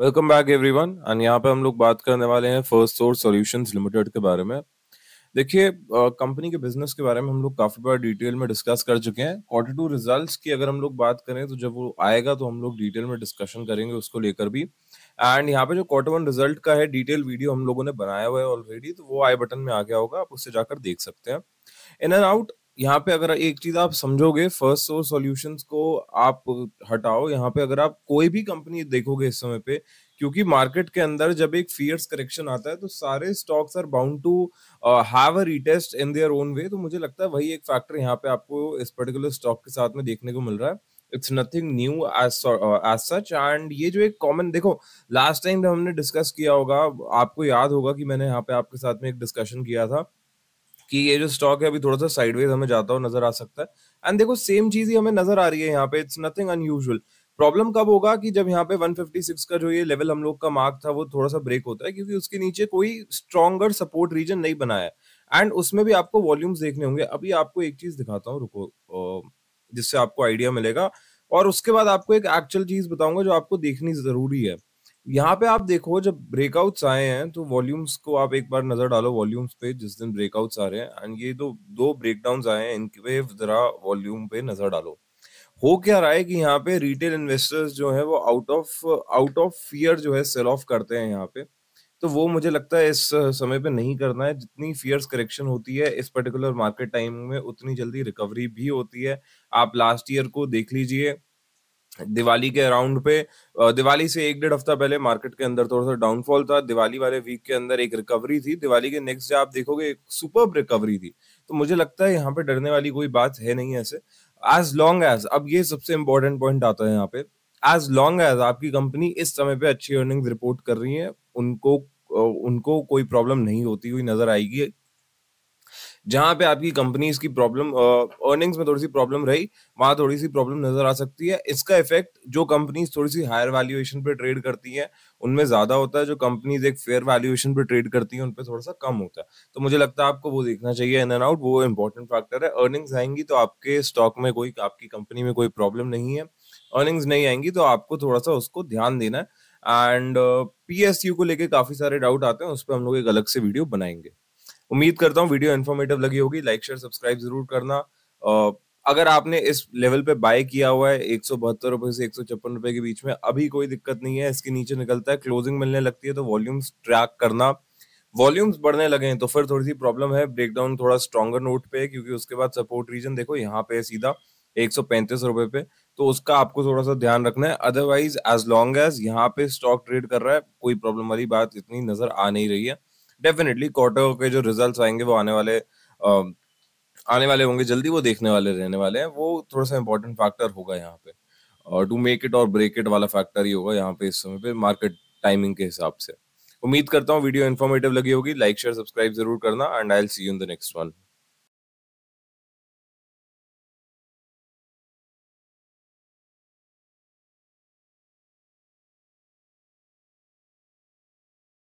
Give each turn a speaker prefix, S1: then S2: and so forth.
S1: welcome back everyone and यहाँ पे हम लोग बात करने वाले हैं फर्स्ट सोर्स सॉल्यूशंस लिमिटेड के बारे में देखिए कंपनी के बिजनेस के बारे में हम लोग काफी बार डिटेल में डिस्कस कर चुके हैं क्वार्टर टू रिजल्ट्स की अगर हम लोग बात करें तो जब वो आएगा तो हम लोग डिटेल में डिस्कशन करेंगे उसको लेकर भी एंड यहाँ पे जो क्वार्टर वन रिजल्ट का है डिटेल वीडियो हम लोगों ने बनाया हुआ है ऑलरेडी तो वो आई बटन में आ गया होगा आप उससे जाकर देख सकते हैं इन एंड आउट यहाँ पे अगर एक चीज आप समझोगे फर्स्ट सोर्स सोल्यूशन को आप हटाओ यहाँ पे अगर आप कोई भी कंपनी देखोगे इस समय पे क्योंकि मार्केट के अंदर जब एक फियर्स करेक्शन आता है तो सारे stocks are bound to have a retest in their own way तो मुझे लगता है वही एक फैक्टर यहाँ पे आपको इस पर्टिकुलर स्टॉक के साथ में देखने को मिल रहा है it's nothing new as such and ये जो एक कॉमन देखो लास्ट टाइम हमने डिस्कस किया होगा आपको याद होगा कि मैंने यहाँ पे आपके साथ में एक डिस्कशन किया था कि ये जो स्टॉक है अभी थोड़ा सा साइडवेज हमें जाता हुआ नजर आ सकता है एंड देखो सेम चीज ही हमें नजर आ रही है यहाँ पे इट्स नथिंग अनयूजुअल प्रॉब्लम कब होगा कि जब यहाँ पे 156 का जो ये लेवल हम लोग का मार्क था वो थोड़ा सा ब्रेक होता है क्योंकि उसके नीचे कोई स्ट्रॉगर सपोर्ट रीजन नहीं बना है एंड उसमें भी आपको वॉल्यूम्स देखने होंगे अभी आपको एक चीज दिखाता हूँ रुको जिससे आपको आइडिया मिलेगा और उसके बाद आपको एक एक्चुअल चीज बताऊंगा जो आपको देखनी जरूरी है यहाँ पे आप देखो जब ब्रेकआउट्स आए हैं तो वॉल्यूम्स को आप एक बार नजर डालो वॉल्यूम्स पे जिस दिन ब्रेकआउट्स आ रहे हैं एंड ये दो दो ब्रेकडाउन आए हैं इनके पे जरा वॉल्यूम पे नजर डालो हो क्या रहा है कि यहाँ पे रिटेल इन्वेस्टर्स जो है वो out of out of fear जो है सेल ऑफ करते हैं यहाँ पे तो वो मुझे लगता है इस समय पे नहीं करना है जितनी फियर्स करेक्शन होती है इस पर्टिकुलर मार्केट टाइम में उतनी जल्दी रिकवरी भी होती है आप लास्ट ईयर को देख लीजिए दिवाली के अराउंड पे दिवाली से एक डेढ़ हफ्ता पहले मार्केट के अंदर थोड़ा सा डाउनफॉल था दिवाली वाले वीक के अंदर एक रिकवरी थी दिवाली के नेक्स्ट डे आप देखोगे एक सुपर रिकवरी थी तो मुझे लगता है यहाँ पे डरने वाली कोई बात है नहीं ऐसे एज लॉन्ग एज अब ये सबसे इंपॉर्टेंट पॉइंट आता है यहाँ पे एज लॉन्ग एज आपकी कंपनी इस समय पे अच्छी अर्निंग रिपोर्ट कर रही है उनको उनको कोई प्रॉब्लम नहीं होती हुई नजर आएगी जहां पे आपकी कंपनीज की प्रॉब्लम अर्निंग्स में थोड़ी सी प्रॉब्लम रही वहाँ थोड़ी सी प्रॉब्लम नजर आ सकती है इसका इफेक्ट जो कंपनीज थोड़ी सी हायर वैल्यूएशन पे ट्रेड करती है उनमें ज्यादा होता है जो कंपनीज एक फेयर वैल्यूएशन पे ट्रेड करती है उनपे थोड़ा सा कम होता है तो मुझे लगता है आपको वो देखना चाहिए इन एंड आउट वो इंपॉर्टेंट फैक्टर है अर्निंग्स आएंगी तो आपके स्टॉक में कोई आपकी कंपनी में कोई प्रॉब्लम नहीं है अर्निंग्स नहीं आएंगी तो आपको थोड़ा सा उसको ध्यान देना है एंड पीएसयू को लेके काफी सारे डाउट आते हैं उस पर हम लोग एक अलग से वीडियो बनाएंगे उम्मीद करता हूँ वीडियो इन्फॉर्मेटिव लगी होगी लाइक शेयर सब्सक्राइब जरूर करना अगर आपने इस लेवल पे बाय किया हुआ है एक सौ बहत्तर रुपए से एक सौ छप्पन रुपए के बीच में अभी कोई दिक्कत नहीं है इसके नीचे निकलता है क्लोजिंग मिलने लगती है तो वॉल्यूम्स ट्रैक करना वॉल्यूम्स बढ़ने लगे हैं तो फिर थोड़ी सी प्रॉब्लम है ब्रेकडाउन थोड़ा स्ट्रॉगर नोट पे क्योंकि उसके बाद सपोर्ट रीजन देखो यहाँ पे सीधा एक सौ पैंतीस रुपए पे तो उसका आपको थोड़ा सा ध्यान रखना है अदरवाइज एज लॉन्ग एज यहाँ पे स्टॉक ट्रेड कर रहा है कोई प्रॉब्लम वाली बात इतनी नजर आ नहीं रही है डेफिनेटली क्वार्टर के जो रिजल्ट्स आएंगे वो आने वाले uh, आने वाले होंगे जल्दी वो देखने वाले रहने वाले हैं वो थोड़ा सा इंपॉर्टेंट फैक्टर होगा यहाँ पे और to make it or break it वाला फैक्टर ही होगा यहाँ पे इस समय पे मार्केट टाइमिंग के हिसाब से उम्मीद करता हूँ वीडियो इन्फॉर्मेटिव लगी होगी लाइक शेयर सब्सक्राइब जरूर करना and I see you in the next one